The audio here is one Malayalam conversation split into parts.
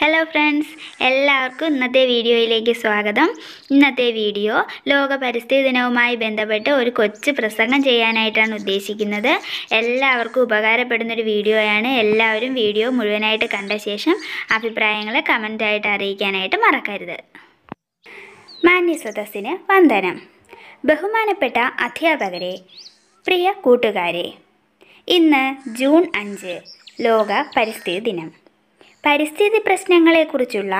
ഹലോ ഫ്രണ്ട്സ് എല്ലാവർക്കും ഇന്നത്തെ വീഡിയോയിലേക്ക് സ്വാഗതം ഇന്നത്തെ വീഡിയോ ലോക പരിസ്ഥിതി ദിനവുമായി ബന്ധപ്പെട്ട് ഒരു കൊച്ചു പ്രസംഗം ചെയ്യാനായിട്ടാണ് ഉദ്ദേശിക്കുന്നത് എല്ലാവർക്കും ഉപകാരപ്പെടുന്നൊരു വീഡിയോയാണ് എല്ലാവരും വീഡിയോ മുഴുവനായിട്ട് കണ്ട ശേഷം അഭിപ്രായങ്ങൾ കമൻറ്റായിട്ട് അറിയിക്കാനായിട്ട് മറക്കരുത് മാന്യ വന്ദനം ബഹുമാനപ്പെട്ട അധ്യാപകരെ പ്രിയ കൂട്ടുകാരെ ഇന്ന് ജൂൺ അഞ്ച് ലോക പരിസ്ഥിതി ദിനം പരിസ്ഥിതി പ്രശ്നങ്ങളെക്കുറിച്ചുള്ള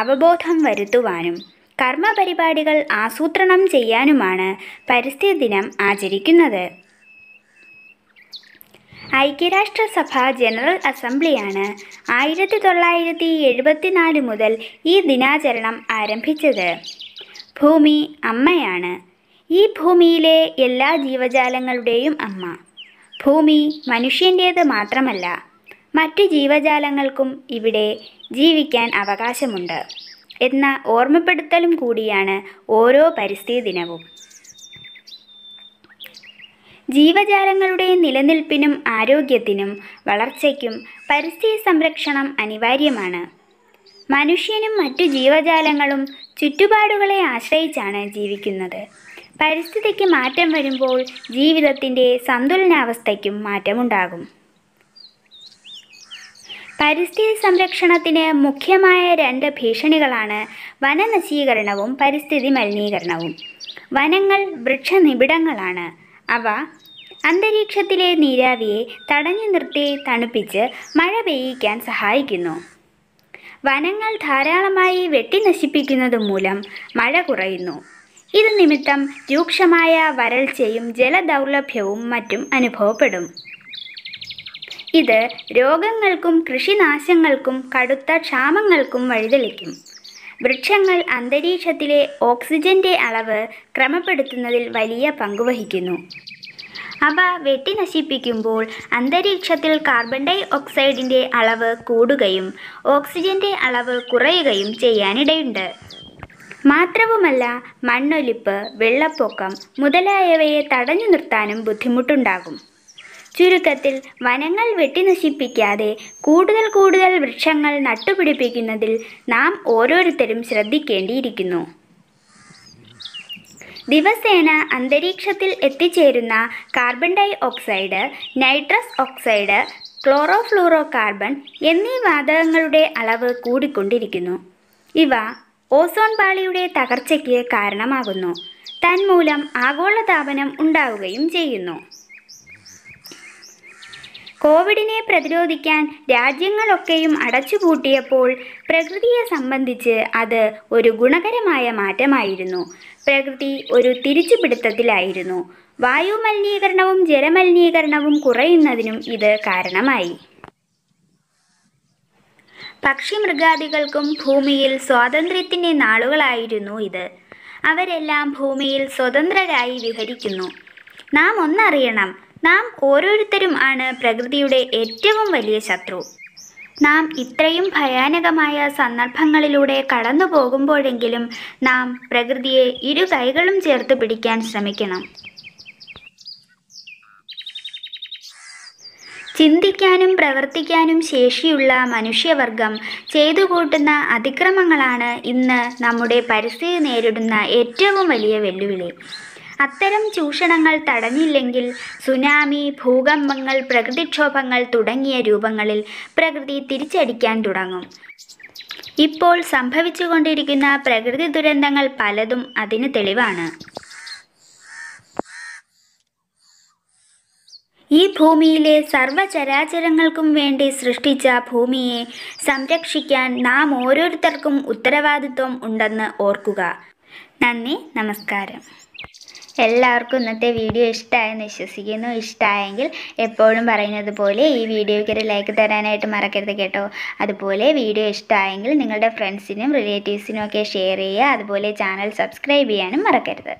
അവബോധം വരുത്തുവാനും കർമ്മ പരിപാടികൾ ആസൂത്രണം ചെയ്യാനുമാണ് പരിസ്ഥിതി ദിനം ആചരിക്കുന്നത് ഐക്യരാഷ്ട്രസഭ ജനറൽ അസംബ്ലിയാണ് ആയിരത്തി തൊള്ളായിരത്തി എഴുപത്തിനാല് മുതൽ ഈ ദിനാചരണം ആരംഭിച്ചത് ഭൂമി അമ്മയാണ് ഈ ഭൂമിയിലെ എല്ലാ ജീവജാലങ്ങളുടെയും അമ്മ ഭൂമി മനുഷ്യൻ്റേത് മാത്രമല്ല മറ്റു ജീവജാലങ്ങൾക്കും ഇവിടെ ജീവിക്കാൻ അവകാശമുണ്ട് എന്ന ഓർമ്മപ്പെടുത്തലും കൂടിയാണ് ഓരോ പരിസ്ഥിതി ദിനവും ജീവജാലങ്ങളുടെ നിലനിൽപ്പിനും ആരോഗ്യത്തിനും വളർച്ചയ്ക്കും പരിസ്ഥിതി സംരക്ഷണം അനിവാര്യമാണ് മനുഷ്യനും മറ്റു ജീവജാലങ്ങളും ചുറ്റുപാടുകളെ ആശ്രയിച്ചാണ് ജീവിക്കുന്നത് പരിസ്ഥിതിക്ക് മാറ്റം വരുമ്പോൾ ജീവിതത്തിൻ്റെ സന്തുലനാവസ്ഥയ്ക്കും മാറ്റമുണ്ടാകും പരിസ്ഥിതി സംരക്ഷണത്തിന് മുഖ്യമായ രണ്ട് ഭീഷണികളാണ് വനനശീകരണവും പരിസ്ഥിതി മലിനീകരണവും വനങ്ങൾ വൃക്ഷനിബിഡങ്ങളാണ് അവ അന്തരീക്ഷത്തിലെ നീരാവിയെ തടഞ്ഞു നിർത്തി തണുപ്പിച്ച് മഴ പെയ്യിക്കാൻ സഹായിക്കുന്നു വനങ്ങൾ ധാരാളമായി വെട്ടി നശിപ്പിക്കുന്നത് മൂലം മഴ കുറയുന്നു ഇത് നിമിത്തം രൂക്ഷമായ വരൾച്ചയും ജലദൗർലഭ്യവും മറ്റും അനുഭവപ്പെടും ഇത് രോഗങ്ങൾക്കും കൃഷിനാശങ്ങൾക്കും കടുത്ത ക്ഷാമങ്ങൾക്കും വഴിതെളിക്കും വൃക്ഷങ്ങൾ അന്തരീക്ഷത്തിലെ ഓക്സിജന്റെ അളവ് ക്രമപ്പെടുത്തുന്നതിൽ വലിയ പങ്കുവഹിക്കുന്നു അവ വെട്ടി നശിപ്പിക്കുമ്പോൾ അന്തരീക്ഷത്തിൽ കാർബൺ ഡൈ ഓക്സൈഡിൻ്റെ അളവ് കൂടുകയും ഓക്സിജന്റെ അളവ് കുറയുകയും ചെയ്യാനിടയുണ്ട് മാത്രവുമല്ല മണ്ണൊലിപ്പ് വെള്ളപ്പൊക്കം മുതലായവയെ തടഞ്ഞു നിർത്താനും ബുദ്ധിമുട്ടുണ്ടാകും ചുരുക്കത്തിൽ വനങ്ങൾ വെട്ടിനശിപ്പിക്കാതെ കൂടുതൽ കൂടുതൽ വൃക്ഷങ്ങൾ നട്ടുപിടിപ്പിക്കുന്നതിൽ നാം ഓരോരുത്തരും ശ്രദ്ധിക്കേണ്ടിയിരിക്കുന്നു ദിവസേന അന്തരീക്ഷത്തിൽ എത്തിച്ചേരുന്ന carbon dioxide nitrous oxide chlorofluorocarbon എന്നീ വാതകങ്ങളുടെ അളവ് കൂടിക്കൊണ്ടിരിക്കുന്നു ഇവ ഓസോൺ പാളിയുടെ തകർച്ചയ്ക്ക് കാരണമാകുന്നു തന്മൂലം ആഗോളതാപനം ഉണ്ടാവുകയും ചെയ്യുന്നു കോവിഡിനെ പ്രതിരോധിക്കാൻ രാജ്യങ്ങളൊക്കെയും അടച്ചുപൂട്ടിയപ്പോൾ പ്രകൃതിയെ സംബന്ധിച്ച് അത് ഒരു ഗുണകരമായ മാറ്റമായിരുന്നു പ്രകൃതി ഒരു തിരിച്ചുപിടുത്തത്തിലായിരുന്നു വായുമലിനീകരണവും മലിനീകരണവും ജലമലിനീകരണവും കുറയുന്നതിനും ഇത് കാരണമായി പക്ഷി മൃഗാദികൾക്കും ഭൂമിയിൽ സ്വാതന്ത്ര്യത്തിൻ്റെ നാളുകളായിരുന്നു ഇത് അവരെല്ലാം ഭൂമിയിൽ സ്വതന്ത്രരായി വിഹരിക്കുന്നു നാം ഒന്നറിയണം നാം ഓരോരുത്തരും ആണ് പ്രകൃതിയുടെ ഏറ്റവും വലിയ ശത്രു നാം ഇത്രയും ഭയാനകമായ സന്ദർഭങ്ങളിലൂടെ കടന്നു പോകുമ്പോഴെങ്കിലും നാം പ്രകൃതിയെ ഇരു കൈകളും ചേർത്ത് പിടിക്കാൻ ശ്രമിക്കണം ചിന്തിക്കാനും പ്രവർത്തിക്കാനും ശേഷിയുള്ള മനുഷ്യവർഗം ചെയ്തു കൂട്ടുന്ന അതിക്രമങ്ങളാണ് ഇന്ന് നമ്മുടെ പരിസ്ഥിതി നേരിടുന്ന ഏറ്റവും വലിയ വെല്ലുവിളി അത്തരം ചൂഷണങ്ങൾ തടഞ്ഞില്ലെങ്കിൽ സുനാമി ഭൂകമ്പങ്ങൾ പ്രകൃതിക്ഷോഭങ്ങൾ തുടങ്ങിയ രൂപങ്ങളിൽ പ്രകൃതി തിരിച്ചടിക്കാൻ തുടങ്ങും ഇപ്പോൾ സംഭവിച്ചുകൊണ്ടിരിക്കുന്ന പ്രകൃതി ദുരന്തങ്ങൾ പലതും അതിന് തെളിവാണ് ഈ ഭൂമിയിലെ സർവചരാചരങ്ങൾക്കും വേണ്ടി സൃഷ്ടിച്ച ഭൂമിയെ സംരക്ഷിക്കാൻ നാം ഓരോരുത്തർക്കും ഉത്തരവാദിത്വം ഉണ്ടെന്ന് ഓർക്കുക നന്ദി നമസ്കാരം എല്ലാവർക്കും ഇന്നത്തെ വീഡിയോ ഇഷ്ടമായെന്ന് വിശ്വസിക്കുന്നു ഇഷ്ടമായെങ്കിൽ എപ്പോഴും പറയുന്നത് പോലെ ഈ വീഡിയോയ്ക്ക് ഒരു ലൈക്ക് തരാനായിട്ട് മറക്കരുത് കേട്ടോ അതുപോലെ വീഡിയോ ഇഷ്ടമായെങ്കിൽ നിങ്ങളുടെ ഫ്രണ്ട്സിനും റിലേറ്റീവ്സിനും ഒക്കെ ഷെയർ ചെയ്യുക അതുപോലെ ചാനൽ സബ്സ്ക്രൈബ് ചെയ്യാനും മറക്കരുത്